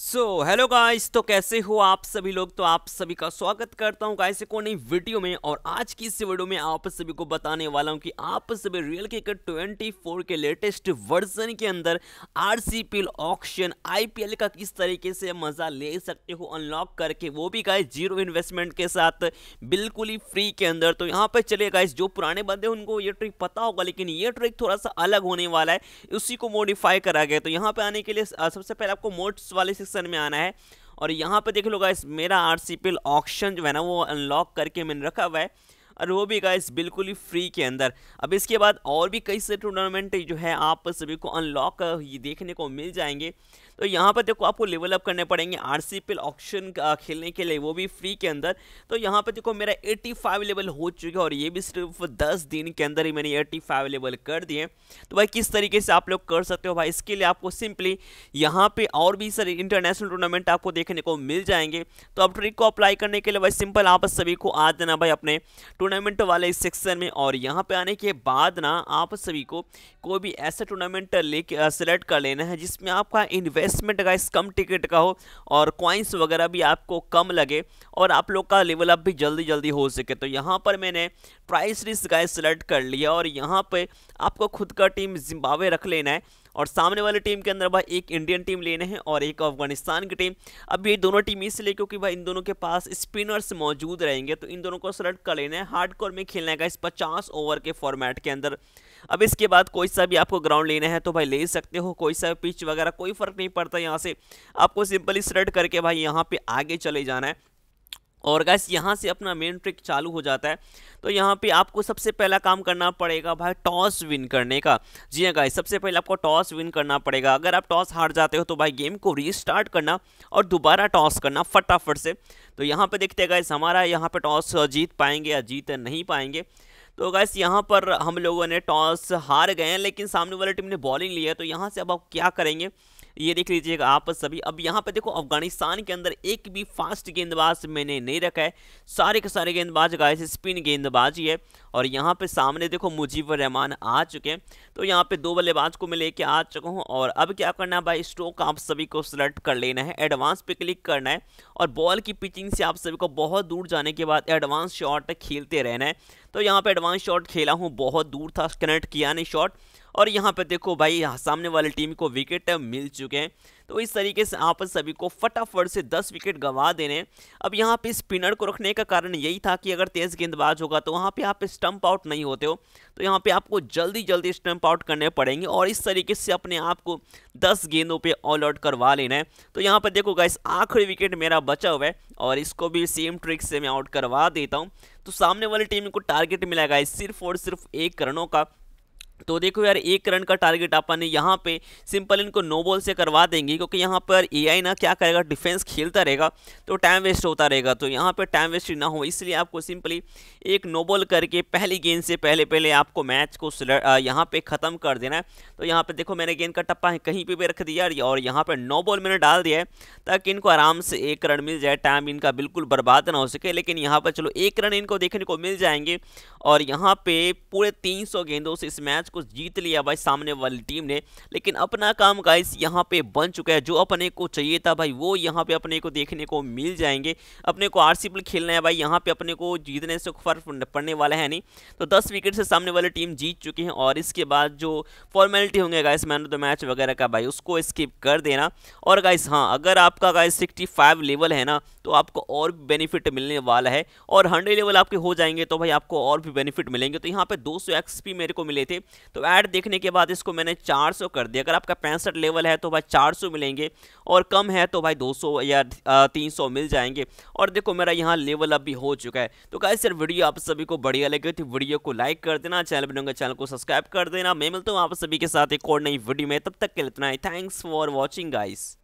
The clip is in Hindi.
सो हेलो गाइस तो कैसे हो आप सभी लोग तो आप सभी का स्वागत करता हूं गाइस एक और नई वीडियो में और आज की इस वीडियो में आप सभी को बताने वाला हूं कि आप सभी रियल ट्वेंटी 24 के लेटेस्ट वर्जन के अंदर आर एल ऑक्शन आईपीएल का किस तरीके से मज़ा ले सकते हो अनलॉक करके वो भी गाइस जीरो इन्वेस्टमेंट के साथ बिल्कुल ही फ्री के अंदर तो यहाँ पर चले गाइस जो पुराने बंदे उनको ये ट्रिक पता होगा लेकिन ये ट्रिक थोड़ा सा अलग होने वाला है उसी को मॉडिफाई करा गया तो यहाँ पर आने के लिए सबसे पहले आपको मोड्स वाले सेक्शन में आना है और यहाँ पर देख लो गाइस मेरा आर ऑप्शन जो है ना वो अनलॉक करके मैंने रखा हुआ है और वो भी गाइस बिल्कुल ही फ्री के अंदर अब इसके बाद और भी कई से टूर्नामेंट जो है आप सभी को अनलॉक देखने को मिल जाएंगे तो यहाँ पर देखो आपको लेवल अप करने पड़ेंगे आर सी पिल ऑप्शन खेलने के लिए वो भी फ्री के अंदर तो यहाँ पर देखो मेरा 85 लेवल हो चुका है और ये भी सिर्फ 10 दिन के अंदर ही मैंने 85 लेवल कर दिए तो भाई किस तरीके से आप लोग कर सकते हो भाई इसके लिए आपको सिंपली यहाँ पे और भी सारे इंटरनेशनल टूर्नामेंट आपको देखने को मिल जाएंगे तो अब ट्रिक को अप्लाई करने के लिए भाई सिंपल आप सभी को आ देना भाई अपने टूर्नामेंट वाले इस सेक्शन में और यहाँ पे आने के बाद ना आप सभी को कोई भी ऐसा टूर्नामेंट लेके सेलेक्ट कर लेना है जिसमें आपका इन्वेस्टमेंट गाइस कम टिकट का हो और क्वाइंस वगैरह भी आपको कम लगे और आप लोग का लेवल अप भी जल्दी जल्दी हो सके तो यहाँ पर मैंने प्राइस रिस्क गाइस सेलेक्ट कर लिया और यहाँ पर आपको खुद का टीम जिम्बावे रख लेना है और सामने वाली टीम के अंदर भाई एक इंडियन टीम लेने हैं और एक अफगानिस्तान की टीम अब ये दोनों टीम इसलिए क्योंकि भाई इन दोनों के पास स्पिनर्स मौजूद रहेंगे तो इन दोनों को सेलेक्ट कर लेना है हार्ड कोर में खेलने का इस पचास ओवर के फॉर्मेट के अंदर अब इसके बाद कोई सा भी आपको ग्राउंड लेना है तो भाई ले सकते हो कोई सा पिच वगैरह कोई फ़र्क नहीं पड़ता यहाँ से आपको सिंपली सेलेक्ट करके भाई यहाँ पर आगे चले जाना है और गैस यहाँ से अपना मेन ट्रिक चालू हो जाता है तो यहाँ पे आपको सबसे पहला काम करना पड़ेगा भाई टॉस विन करने का जी हाँ गाइस सबसे पहले आपको टॉस विन करना पड़ेगा अगर आप टॉस हार जाते हो तो भाई गेम को रीस्टार्ट करना और दोबारा टॉस करना फटाफट से तो यहाँ पे देखते हैं गाइस हमारा यहाँ पे टॉस जीत पाएंगे या जीत नहीं पाएंगे तो गैस यहाँ पर हम लोगों ने टॉस हार गए हैं लेकिन सामने वाली टीम ने बॉलिंग ली है तो यहाँ से अब आप क्या करेंगे ये देख लीजिएगा आप सभी अब यहाँ पर देखो अफगानिस्तान के अंदर एक भी फास्ट गेंदबाज मैंने नहीं रखा है सारे के सारे गेंदबाज गाय स्पिन गेंदबाज ही है और यहाँ पे सामने देखो मुजीबर रहमान आ चुके हैं तो यहाँ पे दो बल्लेबाज को मैं लेके आ चुका हूँ और अब क्या करना है भाई स्ट्रोक आप सभी को सेलेक्ट कर लेना है एडवांस पे क्लिक करना है और बॉल की पिचिंग से आप सभी को बहुत दूर जाने के बाद एडवांस शॉट खेलते रहना है तो यहाँ पे एडवांस शॉट खेला हूँ बहुत दूर था कनेक्ट किया नहीं शॉट और यहाँ पर देखो भाई सामने वाली टीम को विकेट मिल चुके हैं तो इस तरीके से आप सभी को फटाफट से 10 विकेट गंवा देने अब यहाँ पे स्पिनर को रखने का कारण यही था कि अगर तेज़ गेंदबाज होगा तो वहाँ पे आप स्टंप आउट नहीं होते हो तो यहाँ पे आपको जल्दी जल्दी स्टंप आउट करने पड़ेंगे और इस तरीके से अपने आप को 10 गेंदों पे ऑल आउट करवा लेना है तो यहाँ पर देखो गाइस आखिरी विकेट मेरा बचा हुआ है और इसको भी सेम ट्रिक से मैं आउट करवा देता हूँ तो सामने वाली टीम को टारगेट मिला गाइस सिर्फ और सिर्फ एक रनों का तो देखो यार एक रन का टारगेट अपन यहाँ पे सिंपल इनको नो बॉल से करवा देंगे क्योंकि यहाँ पर एआई ना क्या करेगा डिफेंस खेलता रहेगा तो टाइम वेस्ट होता रहेगा तो यहाँ पर टाइम वेस्ट ना हो इसलिए आपको सिंपली एक नो बॉल करके पहली गेंद से पहले पहले आपको मैच को यहाँ पर ख़त्म कर देना है तो यहाँ पर देखो मैंने गेंद का टप्पा कहीं पर भी रख दिया और यहाँ पर नो बॉल मैंने डाल दिया है ताकि इनको आराम से एक रन मिल जाए टाइम इनका बिल्कुल बर्बाद ना हो सके लेकिन यहाँ पर चलो एक रन इनको देखने को मिल जाएंगे और यहाँ पर पूरे तीन गेंदों से इस मैच को जीत लिया भाई सामने वाली टीम ने लेकिन अपना काम गाइस यहाँ पे बन चुका है जो अपने को चाहिए था भाई वो यहाँ पे अपने को देखने को मिल जाएंगे अपने को आर खेलना है भाई यहाँ पे अपने को जीतने से फर्क पड़ने वाला है नहीं तो दस विकेट से सामने वाली टीम जीत चुकी है और इसके बाद जो फॉर्मेलिटी होंगे guys man of the match वगैरह का भाई उसको स्किप कर देना और गाइस हाँ अगर आपका गाइस सिक्सटी लेवल है ना तो आपको और बेनिफिट मिलने वाला है और हंड्रेड लेवल आपके हो जाएंगे तो भाई आपको और भी बेनिफिट मिलेंगे तो यहाँ पे 200 एक्सपी मेरे को मिले थे तो ऐड देखने के बाद इसको मैंने 400 कर दिया अगर आपका पैंसठ लेवल है तो भाई 400 मिलेंगे और कम है तो भाई 200 या 300 मिल जाएंगे और देखो मेरा यहाँ लेवल अब भी हो चुका है तो गाइस वीडियो आप सभी को बढ़िया लगे थी तो वीडियो को लाइक कर देना चैनल बनाऊंगा चैनल को सब्सक्राइब कर देना मैं मिलता हूँ आप सभी के साथ एक और नई वीडियो में तब तक के लिए इतना ही थैंक्स फॉर वॉचिंग गाइस